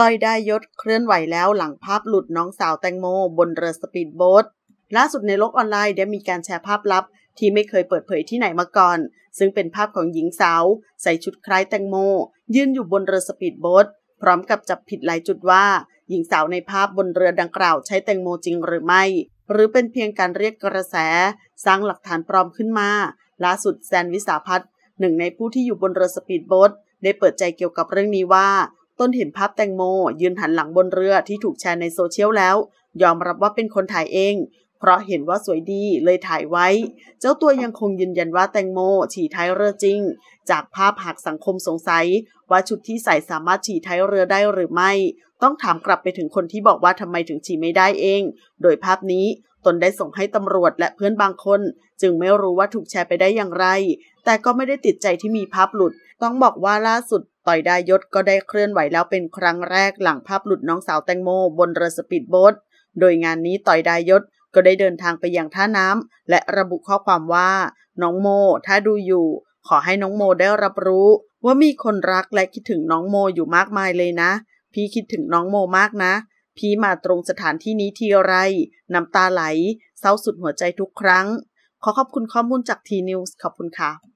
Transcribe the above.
ต้อยได้ยศเคลื่อนไหวแล้วหลังภาพหลุดน้องสาวแตงโมบนเรือสปีดโบ๊ทล่าสุดในโลกออนไลน์ได้มีการแชร์ภาพลับที่ไม่เคยเปิดเผยที่ไหนมาก่อน ซึ่งเป็นภาพของหญิงสาวใส่ชุดคล้ายแตงโมยืนอยู่บนเรือสปีดโบ๊ทพร้อมกับจับผิดหลายจุดว่า หญิงสาวในภาพบนเรือดังกล่าวใช้แตงโมจริงหรือไม่ หรือเป็นเพียงการเรียกกระแส สร้างหลักฐานปลอมขึ้นมา ล่าสุดแซนวิสาพัฒน์หนึ่งในผู้ที่อยู่บนเรือสปีดโบ๊ทได้เปิดใจเกี่ยวกับเรื่องนี้ว่าต้นเห็นภาพแตงโมยืนหันหลังบนเรือที่ถูกแชร์ในโซเชียลแล้ว ยอมรับว่าเป็นคนถ่ายเองเพราะเห็นว่าสวยดีเลยถ่ายไว้ เจ้าตัวยังคงยืนยันว่าแตงโม ฉี่ท้ายเรือจริง จากภาพหากสังคมสงสัย ว่าชุดที่ใส่สามารถฉี่ท้ายเรือได้หรือไม่ ต้องถามกลับไปถึงคนที่บอกว่าทำไมถึงฉี่ไม่ได้เอง โดยภาพนี้ตนได้ส่งให้ตำรวจและเพื่อนบางคน จึงไม่รู้ว่าถูกแชร์ไปได้อย่างไร แต่ก็ไม่ได้ติดใจที่มีภาพหลุดต้องบอกว่าล่าสุด ต่อยดายศก็ได้เคลื่อนไหวแล้วเป็นครั้งแรกหลังภาพหลุดน้องสาวแตงโม บนเรือสปีดโบ๊ทโดยงานนี้ต่อยดายศก็ได้เดินทางไปยังท่าน้ำและระบุข้อความว่า น้องโม ถ้าดูอยู่ ขอให้น้องโมได้รับรู้ ว่ามีคนรักและคิดถึงน้องโมอยู่มากมายเลยนะ พี่คิดถึงน้องโมมากนะ พี่มาตรงสถานที่นี้ทีไรน้ำตาไหลเศร้าสุดหัวใจทุกครั้งขอขอบคุณข้อมูลจากทีนิวส์ขอบคุณค่ะ